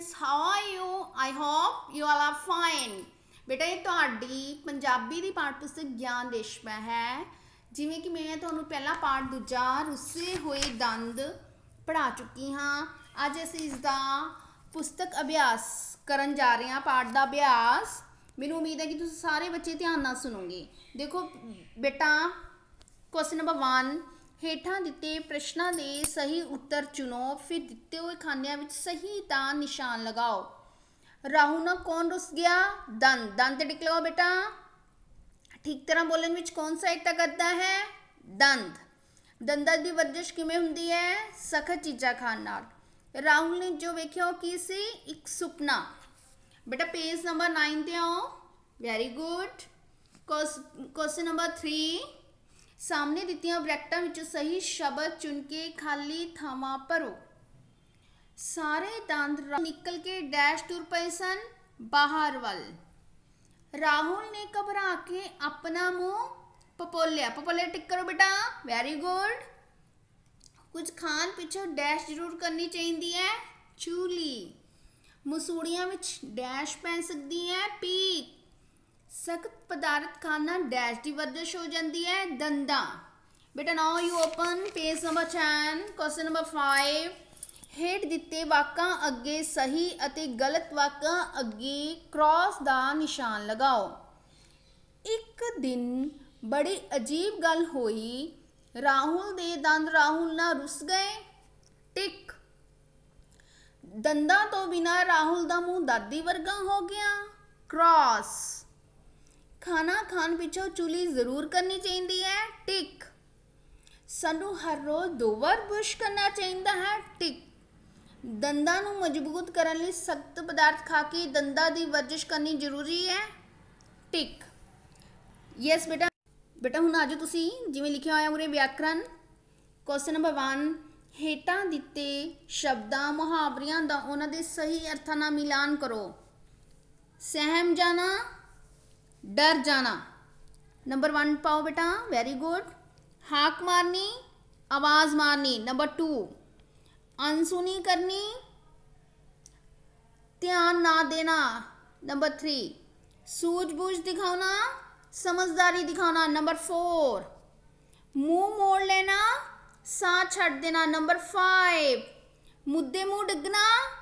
students how are you I hope you all are fine ਬੇਟਾ ਇਹ ਤੁਹਾਡੀ ਪੰਜਾਬੀ ਦੀ ਪਾਠ ਪੁਸਤਕ ਗਿਆਨ ਦੇਸ਼ਮਾ ਹੈ ਜਿਵੇਂ ਕਿ ਮੈਂ ਤੁਹਾਨੂੰ ਪਹਿਲਾ ਪਾਠ ਦੂਜਾ ਰੁੱਸੇ ਹੋਏ ਦੰਦ ਪੜਾ ਚੁੱਕੀ ਹਾਂ ਅੱਜ ਅਸੀਂ ਇਸ ਦਾ ਪੁਸਤਕ ਅਭਿਆਸ ਕਰਨ ਜਾ ਰਹੇ ਹਾਂ ਪਾਠ ਦਾ ਅਭਿਆਸ ਮੈਨੂੰ ਉਮੀਦ ਹੈ ਕਿ ਤੁਸੀਂ ਸਾਰੇ ਬੱਚੇ ਧਿਆਨ ਨਾਲ ਸੁਣੋਗੇ ਦੇਖੋ ਬੇਟਾ ਕੁਐਸਚਨ ਨੰਬਰ 1 ਹੇਠਾਂ ਦਿੱਤੇ ਪ੍ਰਸ਼ਨਾਂ ਦੇ ਸਹੀ ਉੱਤਰ ਚੁਣੋ ਫਿਰ ਦਿੱਤੇ ਹੋਏ ਖਾਨਿਆਂ ਵਿੱਚ ਸਹੀ ਤਾਂ ਨਿਸ਼ਾਨ ਲਗਾਓ ਰਾਹੂ ਨਾਲ ਕੌਣ ਰੁਸ ਗਿਆ ਦੰਦ ਦੰਦ ਤੇ ਟਿਕ ਲਗਾਓ ਬੇਟਾ ਠੀਕ ਤਰ੍ਹਾਂ ਬੋਲਣ ਵਿੱਚ ਕੌਣ ਸਹਾਇਤਾ ਕਰਦਾ ਹੈ ਦੰਦ ਦੰਦਾਂ ਦੀ ਵਰਜਸ਼ ਕਿਵੇਂ ਹੁੰਦੀ ਹੈ ਸਖਤ ਚੀਜ਼ਾਂ ਖਾਣ ਨਾਲ ਰਾਹੁਲ ਨੇ ਜੋ ਵੇਖਿਆ ਉਹ ਕੀ ਸੀ ਇੱਕ ਸੁਪਨਾ ਬੇਟਾ ਪੇਜ ਨੰਬਰ 9 ਤੇ ਆਓ ਵੈਰੀ ਗੁੱਡ ਕੁਐਸਚਨ ਨੰਬਰ 3 ਸਾਹਮਣੇ ਦਿੱਤੀਆਂ ਬ੍ਰੈਕਟਾਂ ਵਿੱਚੋਂ ਸਹੀ ਸ਼ਬਦ ਚੁਣ ਕੇ ਖਾਲੀ ਥਾਵਾਂ ਭਰੋ ਸਾਰੇ ਦੰਦ ਨਿਕਲ ਕੇ ਡੈਸ਼ ਤੁਰ ਪਏ ਸਨ ਬਾਹਰ ਵੱਲ ਰਾਹੁਲ ਨੇ ਘਬਰਾ ਕੇ ਆਪਣਾ ਮੂੰਹ ਪਪੋਲਿਆ ਪਪੋਲੇ ਟਿਕ ਕਰੋ ਬੇਟਾ ਵੈਰੀ ਗੁੱਡ ਕੁਝ ਖਾਣ ਪਿੱਛੇ ਡੈਸ਼ ਜ਼ਰੂਰ ਕਰਨੀ ਚਾਹੀਦੀ ਹੈ ਚੂਲੀ ਮਸੂੜੀਆਂ ਵਿੱਚ ਡੈਸ਼ ਪੈ ਸਕਦੀ ਹੈ ਪੀਕ ਸਖਤ ਪਦਾਰਥ ਖਾਣ ਨਾਲ ਡੈਸ਼ ਦੀ ਵਰਜਸ਼ ਹੋ ਜਾਂਦੀ ਹੈ ਦੰਦਾਂ ਬੇਟਾ now you open page number 10 question number 5 ਹੇਠ ਦਿੱਤੇ ਵਾਕਾਂ ਅੱਗੇ ਸਹੀ ਅਤੇ ਗਲਤ ਵਾਕਾਂ ਅੱਗੇ ਕ੍ਰਾਸ ਦਾ ਨਿਸ਼ਾਨ ਲਗਾਓ ਇੱਕ ਦਿਨ ਬੜੀ ਅਜੀਬ ਗੱਲ ਹੋਈ ਰਾਹੁਲ ਦੇ ਦੰਦ ਰਾਹੁਲ ਨਾਲ ਰੁੱਸ ਗਏ ਟਿਕ ਦੰਦਾਂ ਤੋਂ ਬਿਨਾ ਰਾਹੁਲ ਦਾ ਮੂੰਹ ਦਾਦੀ ਵਰਗਾ ਹੋ ਗਿਆ ਕ੍ਰਾਸ ਖਾਣਾ ਖਾਣ ਪਿੱਛੋਂ ਚੁਲੀ ਜ਼ਰੂਰ ਕਰਨੀ ਚਾਹੀਦੀ ਹੈ ਟਿਕ ਸਾਨੂੰ ਹਰ ਰੋਜ਼ ਦੋ ਵਾਰ ਬੁਰਸ਼ ਕਰਨਾ ਚਾਹੀਦਾ ਹੈ ਟਿਕ ਦੰਦਾਂ ਨੂੰ ਮਜ਼ਬੂਤ ਕਰਨ ਲਈ ਸਖਤ ਪਦਾਰਥ ਖਾ ਕੇ ਦੰਦਾਂ ਦੀ ਵਰਜਿਸ਼ ਕਰਨੀ ਜ਼ਰੂਰੀ ਹੈ ਟਿਕ ਯੈਸ ਬੇਟਾ ਬੇਟਾ ਹੁਣ ਆਜੋ ਤੁਸੀਂ ਜਿਵੇਂ ਲਿਖਿਆ ਹੋਇਆ ਉਰੇ ਵਿਆਕਰਨ ਕੁਐਸਚਨ ਨੰਬਰ 1 ਹੇਟਾ ਦਿੱਤੇ ਸ਼ਬਦਾਂ ਮੁਹਾਵਰਿਆਂ ਦਾ ਉਹਨਾਂ ਦੇ ਸਹੀ ਅਰਥਾਂ ਨਾਲ ਮਿਲਾਨ ਕਰੋ ਸਹਿਮ ਜਾਣਾ डर जाना नंबर वन पाओ बेटा वेरी गुड हाक मारनी आवाज़ मारनी नंबर टू अनसुनी करनी ध्यान ना देना नंबर थ्री सूझबूझ दिखाना समझदारी दिखाना नंबर फोर मुंह मोड़ लेना सा छ देना नंबर फाइव मुद्दे मुंह डिगना